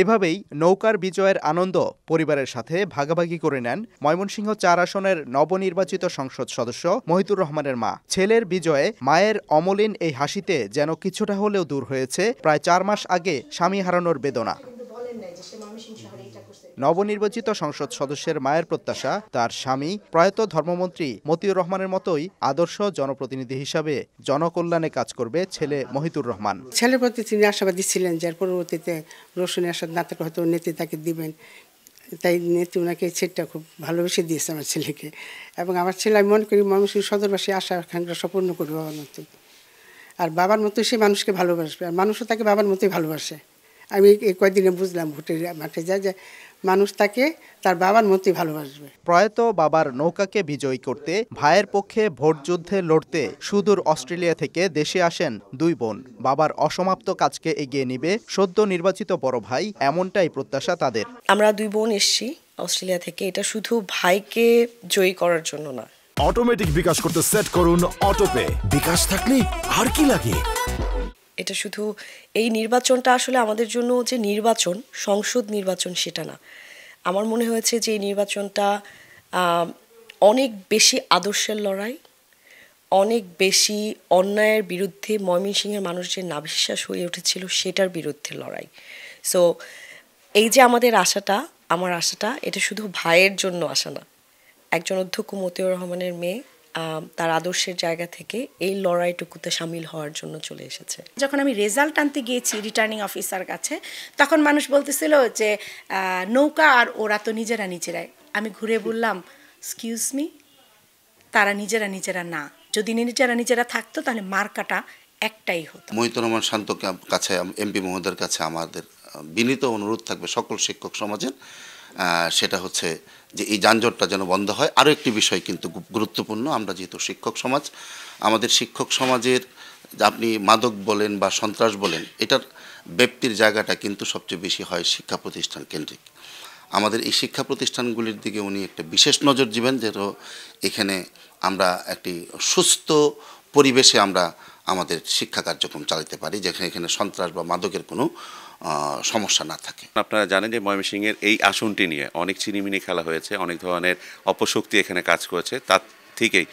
এভাবেই নৌকার বিজয়ের আনন্দ পরিবারের সাথে ভাগাভাগি করে নেন ময়মনসিংহ চার আসনের নবনির্বাচিত সংসদ সদস্য মহিতুর রহমানের মা ছেলের বিজয়ে মায়ের অমলিন এই হাসিতে যেন কিছুটা হলেও দূর হয়েছে প্রায় চার মাস আগে স্বামী হারানোর বেদনা নবনির্বাচিত সংসদ সদস্যের মায়ের প্রত্যাশা তার স্বামী প্রয়াত ধর্মমন্ত্রী মতিউর রহমানের মতোই আদর্শ জনপ্রতিনিধি হিসাবে জনকল্যাণে কাজ করবে ছেলে মহিতুর রহমান ছেলের প্রতি তিনি আশাবাদী ছিলেন যার পরবর্তীতে রসুন আসাদ নাটক হয়তো নেত্রী তাকে দিবেন তাই নেত্রী ওনাকে ছেলেটা খুব ভালোবেসে দিয়েছে আমার ছেলেকে এবং আমার ছেলে আমি মনে করি মানুষের সদরবাসী আশা আকাঙ্ক্ষা সম্পূর্ণ করবে আমার মতো আর বাবার মতো সে মানুষকে ভালোবাসবে আর মানুষও তাকে বাবার মতোই ভালোবাসে আমি কয়েকদিনে বুঝলাম ভোটের মাঠে যা যে মানুষ তাকে তার বাবার মতোই ভালোবাসবে প্রয়াত বাবার নৌকাকে বিজয়ী করতে ভাইয়ের পক্ষে ভোট যুদ্ধে লড়তে সুদূর অস্ট্রেলিয়া থেকে দেশে আসেন দুই বোন বাবার অসমাপ্ত কাজকে এগিয়ে নিবে সদ্য নির্বাচিত বড় ভাই এমনটাই প্রত্যাশা তাদের আমরা দুই বোন এসছি অস্ট্রেলিয়া থেকে এটা শুধু ভাইকে জয়ী করার জন্য না অটোমেটিক বিকাশ করতে সেট করুন অটোপে বিকাশ থাকলে আর কি লাগে এটা শুধু এই নির্বাচনটা আসলে আমাদের জন্য যে নির্বাচন সংসদ নির্বাচন সেটা না আমার মনে হয়েছে যে এই নির্বাচনটা অনেক বেশি আদর্শের লড়াই অনেক বেশি অন্যায়ের বিরুদ্ধে ময়মনসিংহের মানুষ যে নাভিশ্বাস হয়ে উঠেছিল সেটার বিরুদ্ধে লড়াই সো এই যে আমাদের আশাটা আমার আশাটা এটা শুধু ভাইয়ের জন্য আশা না একজন অধ্যক্ষ মতিউর রহমানের মেয়ে তার আদর্শের জায়গা থেকে এই লড়াইটুকুতে সামিল হওয়ার জন্য চলে এসেছে যখন আমি রেজাল্ট আনতে গিয়েছি রিটার্নিং অফিসার কাছে তখন মানুষ বলতেছিল যে নৌকা আর ওরা তো নিজেরা নিজেরাই আমি ঘুরে বললাম এক্সকিউজ মি তারা নিজেরা নিজেরা না যদি নিজেরা নিজেরা থাকতো তাহলে মার্কাটা একটাই হতো মহিত রহমান শান্ত কাছে এমপি মহোদয়ের কাছে আমাদের বিনীত অনুরোধ থাকবে সকল শিক্ষক সমাজের সেটা হচ্ছে যে এই যানজটটা যেন বন্ধ হয় আরও একটি বিষয় কিন্তু গুরুত্বপূর্ণ আমরা যেহেতু শিক্ষক সমাজ আমাদের শিক্ষক সমাজের আপনি মাদক বলেন বা সন্ত্রাস বলেন এটার ব্যক্তির জায়গাটা কিন্তু সবচেয়ে বেশি হয় শিক্ষা প্রতিষ্ঠান কেন্দ্রিক আমাদের এই শিক্ষা প্রতিষ্ঠানগুলির দিকে উনি একটা বিশেষ নজর দিবেন যেহেতু এখানে আমরা একটি সুস্থ পরিবেশে আমরা আমাদের শিক্ষা কার্যক্রম চালাতে পারি যেখানে এখানে সন্ত্রাস বা মাদকের কোনো সমস্যা না থাকে আপনারা জানেন যে ময়মনসিংয়ের এই আসনটি নিয়ে অনেক চিনিমিনি খেলা হয়েছে অনেক ধরনের অপশক্তি এখানে কাজ করেছে তার থেকেই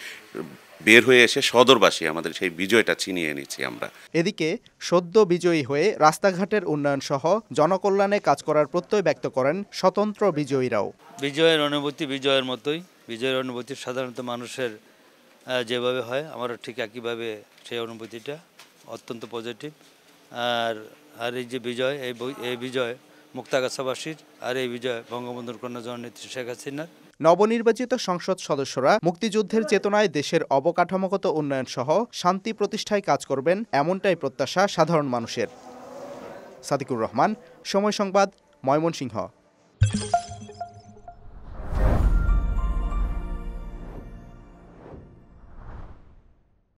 বের হয়ে এসে সদরবাসী আমাদের সেই বিজয়টা ছিনিয়ে নিচ্ছি আমরা এদিকে সদ্য বিজয়ী হয়ে রাস্তাঘাটের উন্নয়ন সহ জনকল্যাণে কাজ করার প্রত্যয় ব্যক্ত করেন স্বতন্ত্র বিজয়ীরাও বিজয়ের অনুভূতি বিজয়ের মতোই বিজয়ের অনুভূতি সাধারণত মানুষের যেভাবে হয় আমারও ঠিক একইভাবে সেই অনুভূতিটা অত্যন্ত পজিটিভ আর আর এই যে বিজয় এই এই বিজয় মুক্তাগাছাবাসীর আর এই বিজয় বঙ্গবন্ধুর কন্যা জননেত্রী শেখ হাসিনার নবনির্বাচিত সংসদ সদস্যরা মুক্তিযুদ্ধের চেতনায় দেশের অবকাঠামোগত উন্নয়ন সহ শান্তি প্রতিষ্ঠায় কাজ করবেন এমনটাই প্রত্যাশা সাধারণ মানুষের সাদিকুর রহমান সময় সংবাদ ময়মনসিংহ